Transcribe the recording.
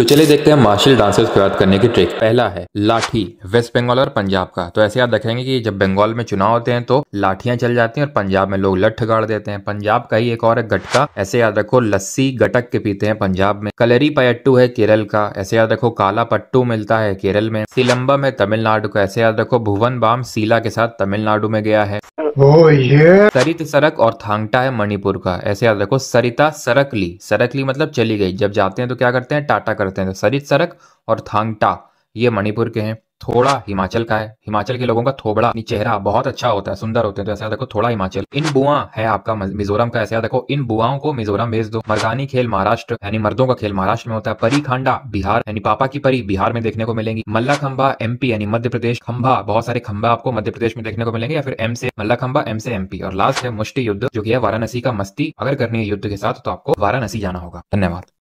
तो चलिए देखते हैं मार्शल डांसेस को याद करने की ट्रिक पहला है लाठी वेस्ट बंगाल और पंजाब का तो ऐसे याद रखेंगे कि जब बंगाल में चुनाव होते हैं तो लाठियां चल जाती हैं और पंजाब में लोग लठ गाड़ देते हैं पंजाब का ही एक और एक गटका ऐसे याद रखो लस्सी गटक के पीते हैं पंजाब में कलरी पयट्टू है केरल का ऐसे याद रखो काला पट्टू मिलता है केरल में सिलम्बम है तमिलनाडु का ऐसे याद रखो भुवन बाम सीला के साथ तमिलनाडु में गया है Oh, सरित सरक और थांगटा है मणिपुर का ऐसे याद रखो सरिता सरकली सरकली मतलब चली गई जब जाते हैं तो क्या करते हैं टाटा करते हैं तो सरित सरक और थांगटा ये मणिपुर के हैं थोड़ा हिमाचल का है हिमाचल के लोगों का थोबड़ा चेहरा बहुत अच्छा होता है सुंदर होते हैं तो ऐसा देखो थोड़ा हिमाचल इन बुआ है आपका मिजोरम का ऐसा देखो इन बुआओं को मिजोरम भेज दो मर्दानी खेल महाराष्ट्र यानी मर्दों का खेल महाराष्ट्र में होता है परी खांडा बिहार यानी पापा की परी बिहार में देखने को मिलेंगी मल्ला खंबा एमपी यानी मध्य प्रदेश खंबा बहुत सारे खंबा आपको मध्य प्रदेश में देखने को मिलेंगे या फिर एम से मल्ला खंबा एम से एमपी और लास्ट है मुष्टि युद्ध जो की है वाराणसी का मस्ती अगर करनी है युद्ध के साथ तो आपको वाराणसी जाना होगा धन्यवाद